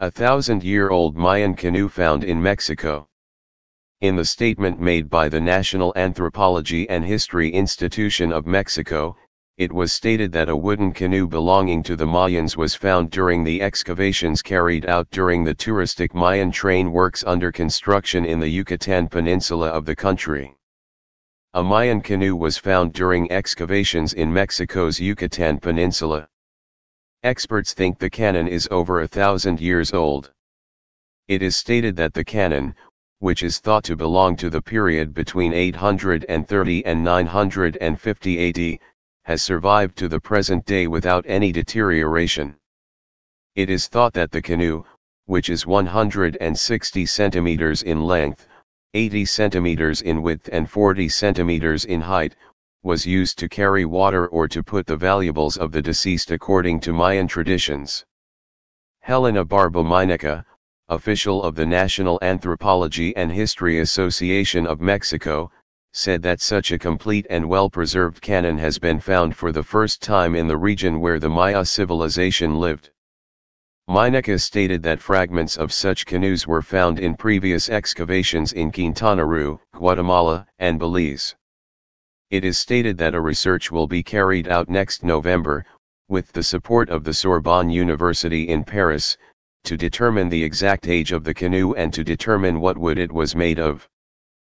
a thousand-year-old Mayan canoe found in Mexico. In the statement made by the National Anthropology and History Institution of Mexico, it was stated that a wooden canoe belonging to the Mayans was found during the excavations carried out during the touristic Mayan train works under construction in the Yucatan Peninsula of the country. A Mayan canoe was found during excavations in Mexico's Yucatan Peninsula. Experts think the canon is over a thousand years old. It is stated that the canon, which is thought to belong to the period between 830 and 950 AD, has survived to the present day without any deterioration. It is thought that the canoe, which is 160 centimeters in length, 80 centimeters in width and 40 centimeters in height, was used to carry water or to put the valuables of the deceased according to Mayan traditions. Helena Barbominica, official of the National Anthropology and History Association of Mexico, said that such a complete and well-preserved canon has been found for the first time in the region where the Maya civilization lived. Mineca stated that fragments of such canoes were found in previous excavations in Quintana Roo, Guatemala, and Belize it is stated that a research will be carried out next November, with the support of the Sorbonne University in Paris, to determine the exact age of the canoe and to determine what wood it was made of.